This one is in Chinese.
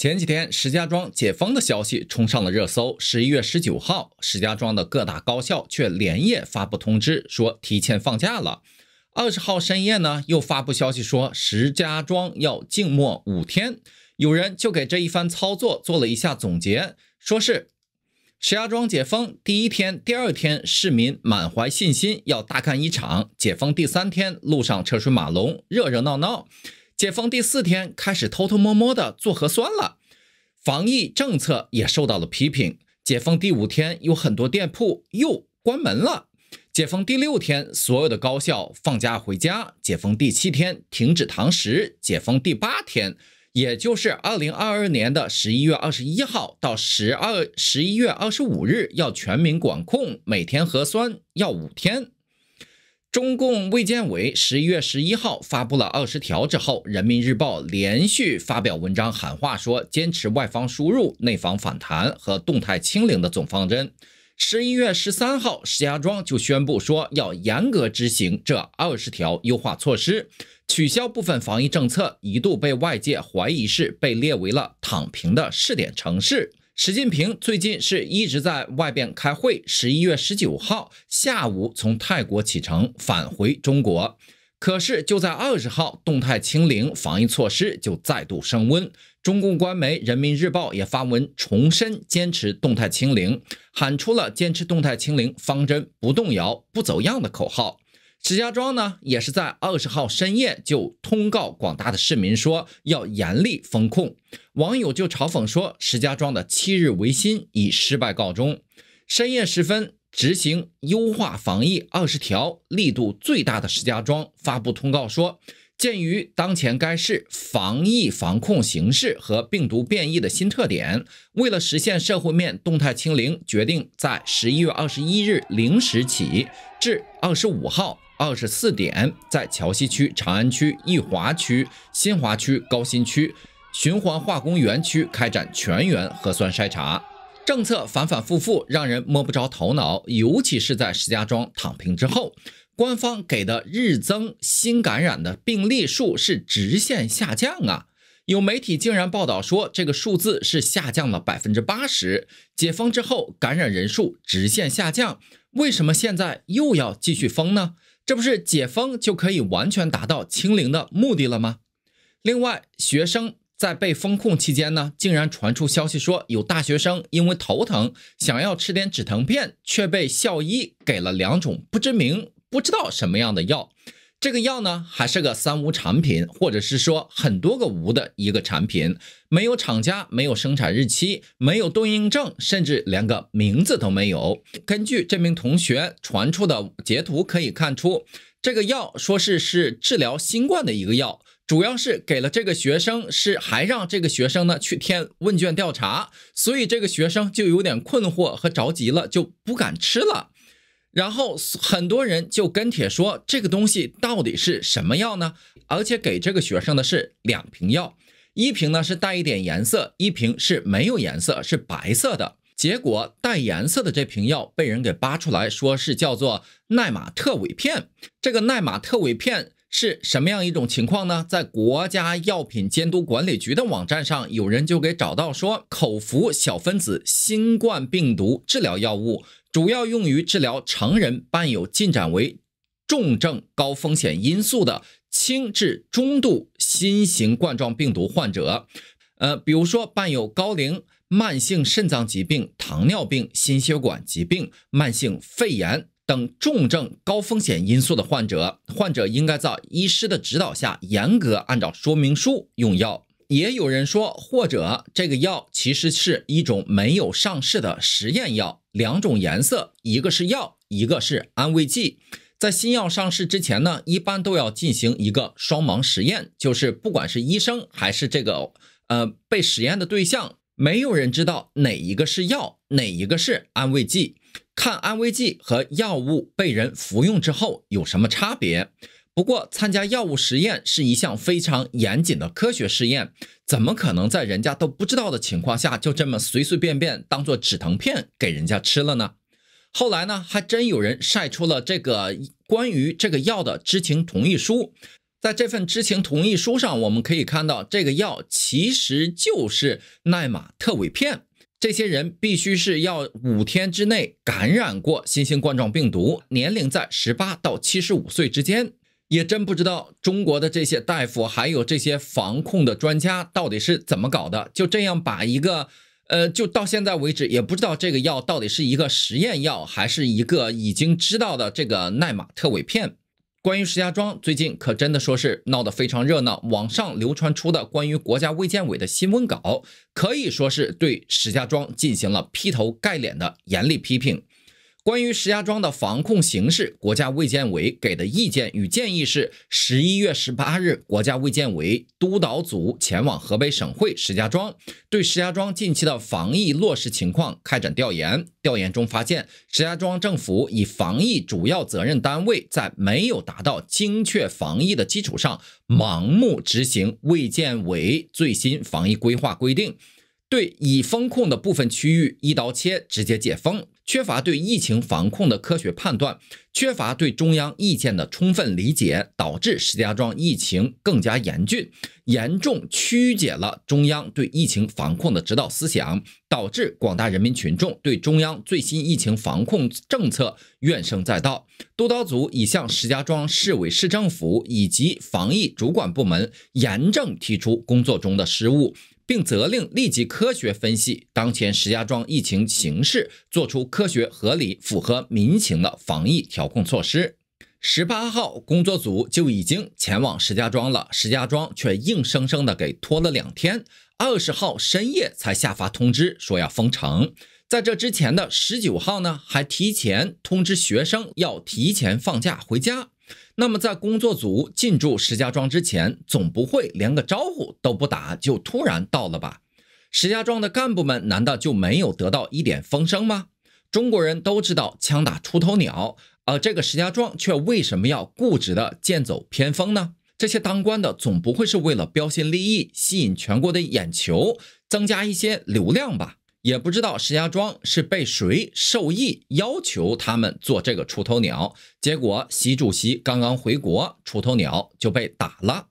前几天，石家庄解封的消息冲上了热搜。十一月十九号，石家庄的各大高校却连夜发布通知，说提前放假了。二十号深夜呢，又发布消息说石家庄要静默五天。有人就给这一番操作做了一下总结，说是石家庄解封第一天、第二天，市民满怀信心要大干一场；解封第三天，路上车水马龙，热热闹闹。解封第四天开始偷偷摸摸的做核酸了，防疫政策也受到了批评。解封第五天有很多店铺又关门了。解封第六天所有的高校放假回家。解封第七天停止堂食。解封第八天，也就是二零二二年的十一月二十一号到十二十一月二十五日要全民管控，每天核酸要五天。中共卫健委十一月十一号发布了二十条之后，《人民日报》连续发表文章喊话说，坚持外防输入、内防反弹和动态清零的总方针。十一月十三号，石家庄就宣布说要严格执行这二十条优化措施，取消部分防疫政策，一度被外界怀疑是被列为了躺平的试点城市。习近平最近是一直在外边开会。十一月十九号下午从泰国启程返回中国，可是就在二十号动态清零防疫措施就再度升温。中共官媒《人民日报》也发文重申坚持动态清零，喊出了坚持动态清零方针不动摇、不走样的口号。石家庄呢，也是在二十号深夜就通告广大的市民说要严厉封控。网友就嘲讽说，石家庄的七日维新以失败告终。深夜时分，执行优化防疫二十条力度最大的石家庄发布通告说，鉴于当前该市防疫防控形势和病毒变异的新特点，为了实现社会面动态清零，决定在十一月二十一日零时起至二十五号。二十四点，在桥西区、长安区、益华区、新华区、高新区、循环化工园区开展全员核酸筛查。政策反反复复，让人摸不着头脑。尤其是在石家庄躺平之后，官方给的日增新感染的病例数是直线下降啊！有媒体竟然报道说，这个数字是下降了百分之八十。解封之后，感染人数直线下降，为什么现在又要继续封呢？这不是解封就可以完全达到清零的目的了吗？另外，学生在被封控期间呢，竟然传出消息说有大学生因为头疼想要吃点止疼片，却被校医给了两种不知名、不知道什么样的药。这个药呢，还是个三无产品，或者是说很多个无的一个产品，没有厂家，没有生产日期，没有对应证，甚至连个名字都没有。根据这名同学传出的截图可以看出，这个药说是是治疗新冠的一个药，主要是给了这个学生，是还让这个学生呢去填问卷调查，所以这个学生就有点困惑和着急了，就不敢吃了。然后很多人就跟帖说，这个东西到底是什么药呢？而且给这个学生的是两瓶药，一瓶呢是带一点颜色，一瓶是没有颜色，是白色的。结果带颜色的这瓶药被人给扒出来，说是叫做奈玛特韦片。这个奈玛特韦片是什么样一种情况呢？在国家药品监督管理局的网站上，有人就给找到说，口服小分子新冠病毒治疗药物。主要用于治疗成人伴有进展为重症高风险因素的轻至中度新型冠状病毒患者，呃，比如说伴有高龄、慢性肾脏疾病、糖尿病、心血管疾病、慢性肺炎等重症高风险因素的患者，患者应该在医师的指导下，严格按照说明书用药。也有人说，或者这个药其实是一种没有上市的实验药，两种颜色，一个是药，一个是安慰剂。在新药上市之前呢，一般都要进行一个双盲实验，就是不管是医生还是这个呃被实验的对象，没有人知道哪一个是药，哪一个是安慰剂，看安慰剂和药物被人服用之后有什么差别。不过，参加药物实验是一项非常严谨的科学试验，怎么可能在人家都不知道的情况下就这么随随便便当做止疼片给人家吃了呢？后来呢，还真有人晒出了这个关于这个药的知情同意书。在这份知情同意书上，我们可以看到，这个药其实就是奈玛特韦片。这些人必须是要五天之内感染过新型冠状病毒，年龄在十八到七十五岁之间。也真不知道中国的这些大夫，还有这些防控的专家到底是怎么搞的？就这样把一个，呃，就到现在为止，也不知道这个药到底是一个实验药，还是一个已经知道的这个奈玛特韦片。关于石家庄最近可真的说是闹得非常热闹，网上流传出的关于国家卫健委的新闻稿，可以说是对石家庄进行了劈头盖脸的严厉批评。关于石家庄的防控形势，国家卫健委给的意见与建议是：十一月十八日，国家卫健委督导组前往河北省会石家庄，对石家庄近期的防疫落实情况开展调研。调研中发现，石家庄政府以防疫主要责任单位，在没有达到精确防疫的基础上，盲目执行卫健委最新防疫规划规定，对已封控的部分区域一刀切，直接解封。缺乏对疫情防控的科学判断，缺乏对中央意见的充分理解，导致石家庄疫情更加严峻，严重曲解了中央对疫情防控的指导思想，导致广大人民群众对中央最新疫情防控政策怨声载道。督导组已向石家庄市委市政府以及防疫主管部门严正提出工作中的失误。并责令立即科学分析当前石家庄疫情形势，做出科学合理、符合民情的防疫调控措施。十八号工作组就已经前往石家庄了，石家庄却硬生生的给拖了两天，二十号深夜才下发通知说要封城。在这之前的十九号呢，还提前通知学生要提前放假回家。那么，在工作组进驻石家庄之前，总不会连个招呼都不打就突然到了吧？石家庄的干部们难道就没有得到一点风声吗？中国人都知道枪打出头鸟，而这个石家庄却为什么要固执的剑走偏锋呢？这些当官的总不会是为了标新立异、吸引全国的眼球、增加一些流量吧？也不知道石家庄是被谁授意要求他们做这个出头鸟，结果习主席刚刚回国，出头鸟就被打了。